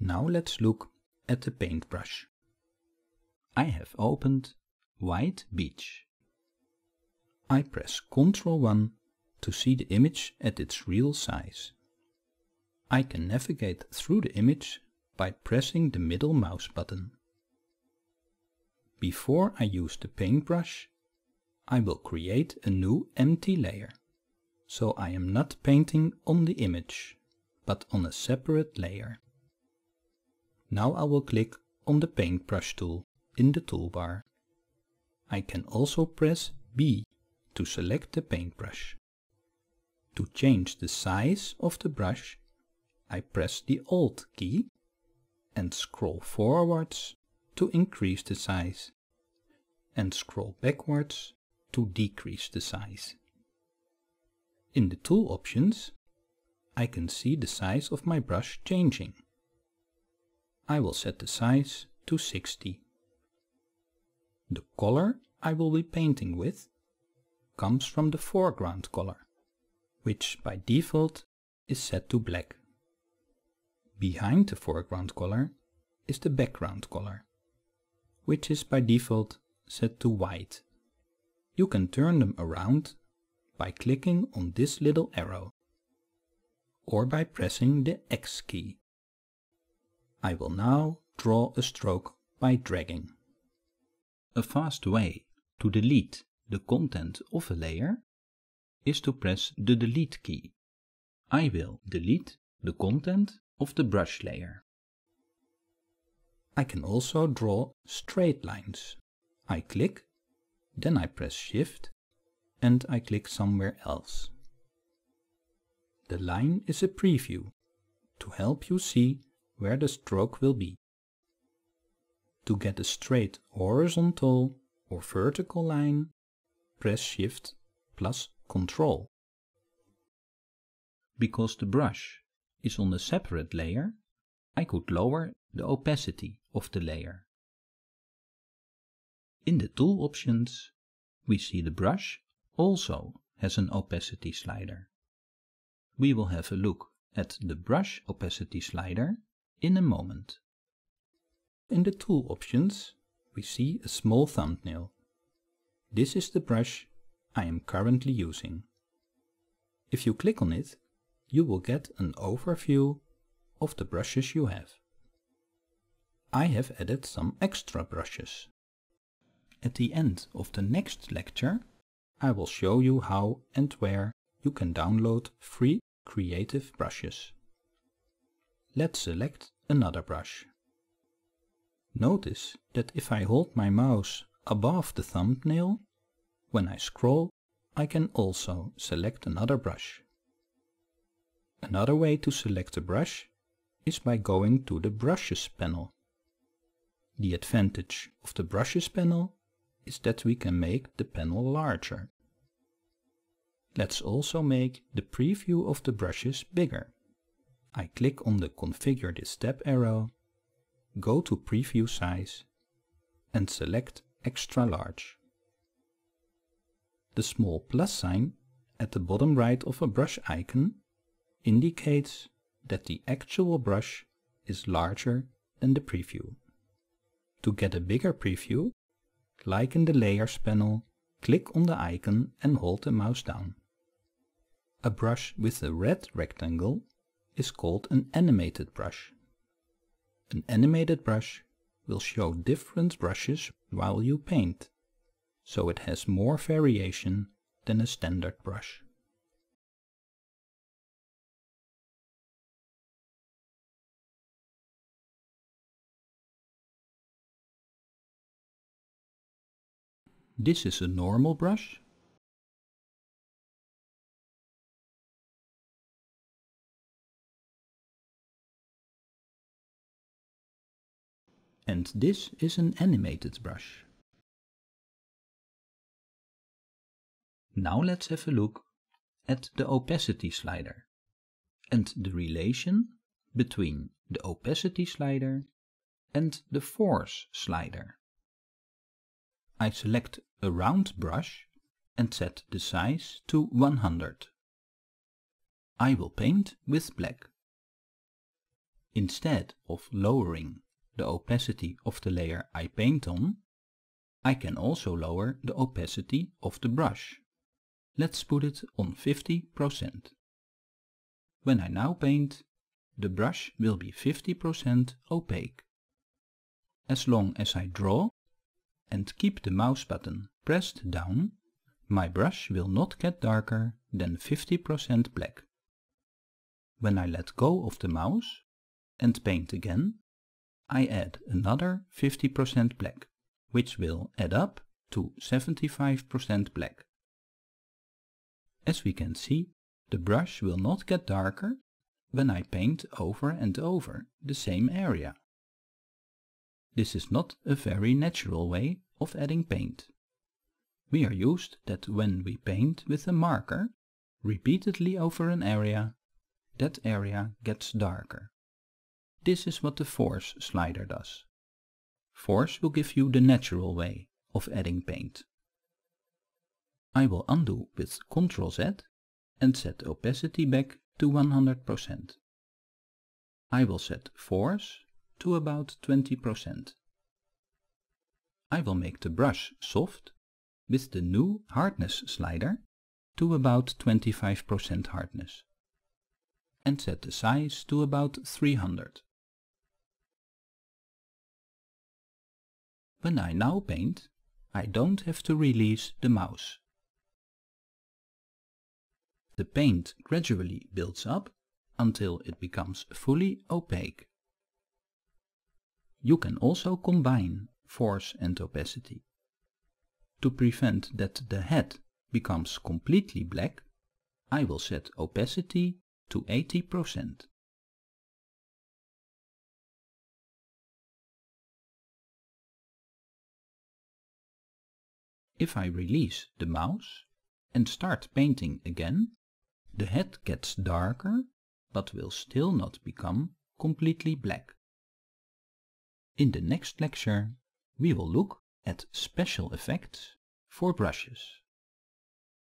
Now let's look at the paintbrush. I have opened White Beach. I press Ctrl 1 to see the image at its real size. I can navigate through the image by pressing the middle mouse button. Before I use the paintbrush, I will create a new empty layer. So I am not painting on the image, but on a separate layer. Now I will click on the paintbrush tool in the toolbar. I can also press B to select the paintbrush. To change the size of the brush, I press the Alt key and scroll forwards to increase the size and scroll backwards to decrease the size. In the tool options, I can see the size of my brush changing. I will set the size to 60. The color I will be painting with comes from the foreground color, which by default is set to black. Behind the foreground color is the background color, which is by default set to white. You can turn them around by clicking on this little arrow or by pressing the X key. I will now draw a stroke by dragging. A fast way to delete the content of a layer is to press the delete key. I will delete the content of the brush layer. I can also draw straight lines. I click, then I press shift and I click somewhere else. The line is a preview to help you see where the stroke will be. To get a straight horizontal or vertical line, press Shift plus Control. Because the brush is on a separate layer, I could lower the opacity of the layer. In the tool options, we see the brush also has an opacity slider. We will have a look at the brush opacity slider in a moment. In the tool options, we see a small thumbnail. This is the brush I am currently using. If you click on it, you will get an overview of the brushes you have. I have added some extra brushes. At the end of the next lecture, I will show you how and where you can download free creative brushes let's select another brush. Notice that if I hold my mouse above the thumbnail, when I scroll I can also select another brush. Another way to select a brush is by going to the Brushes panel. The advantage of the Brushes panel is that we can make the panel larger. Let's also make the preview of the brushes bigger. I click on the Configure this step arrow, go to Preview Size and select Extra Large. The small plus sign at the bottom right of a brush icon indicates that the actual brush is larger than the preview. To get a bigger preview, like in the Layers panel, click on the icon and hold the mouse down. A brush with a red rectangle is called an animated brush. An animated brush will show different brushes while you paint, so it has more variation than a standard brush. This is a normal brush and this is an animated brush. Now let's have a look at the opacity slider and the relation between the opacity slider and the force slider. I select a round brush and set the size to 100. I will paint with black. Instead of lowering the opacity of the layer I paint on, I can also lower the opacity of the brush. Let's put it on 50%. When I now paint, the brush will be 50% opaque. As long as I draw and keep the mouse button pressed down, my brush will not get darker than 50% black. When I let go of the mouse and paint again, I add another 50% black, which will add up to 75% black. As we can see, the brush will not get darker when I paint over and over the same area. This is not a very natural way of adding paint. We are used that when we paint with a marker, repeatedly over an area, that area gets darker. This is what the force slider does. Force will give you the natural way of adding paint. I will undo with Ctrl Z and set opacity back to 100%. I will set force to about 20%. I will make the brush soft with the new hardness slider to about 25% hardness and set the size to about 300. When I now paint, I don't have to release the mouse. The paint gradually builds up until it becomes fully opaque. You can also combine force and opacity. To prevent that the head becomes completely black, I will set opacity to 80%. If I release the mouse and start painting again, the head gets darker but will still not become completely black. In the next lecture, we will look at special effects for brushes.